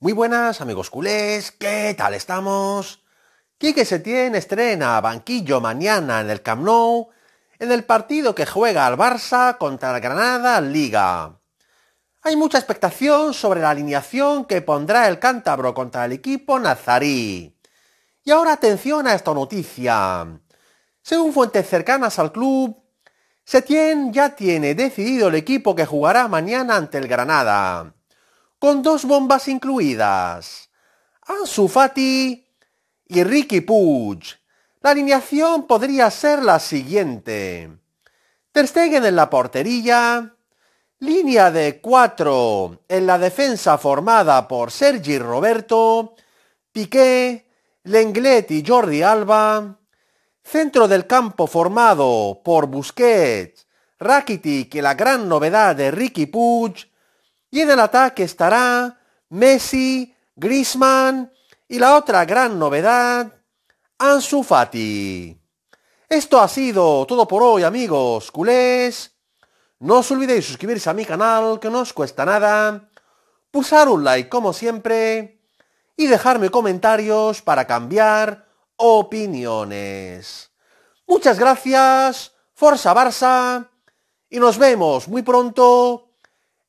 Muy buenas amigos culés, ¿qué tal estamos? Quique Setién estrena banquillo mañana en el Camp Nou en el partido que juega el Barça contra el Granada Liga. Hay mucha expectación sobre la alineación que pondrá el cántabro contra el equipo nazarí. Y ahora atención a esta noticia. Según fuentes cercanas al club, Setién ya tiene decidido el equipo que jugará mañana ante el Granada con dos bombas incluidas. Ansu Fati y Ricky Puig. La alineación podría ser la siguiente. Ter Stegen en la portería. Línea de cuatro en la defensa formada por Sergi Roberto, Piqué, Lenglet y Jordi Alba. Centro del campo formado por Busquets, Rakitic y la gran novedad de Ricky Puig y en el ataque estará Messi, Griezmann y la otra gran novedad, Ansu Fati. Esto ha sido todo por hoy, amigos culés. No os olvidéis suscribirse a mi canal, que no os cuesta nada, pulsar un like como siempre y dejarme comentarios para cambiar opiniones. Muchas gracias, Forza Barça, y nos vemos muy pronto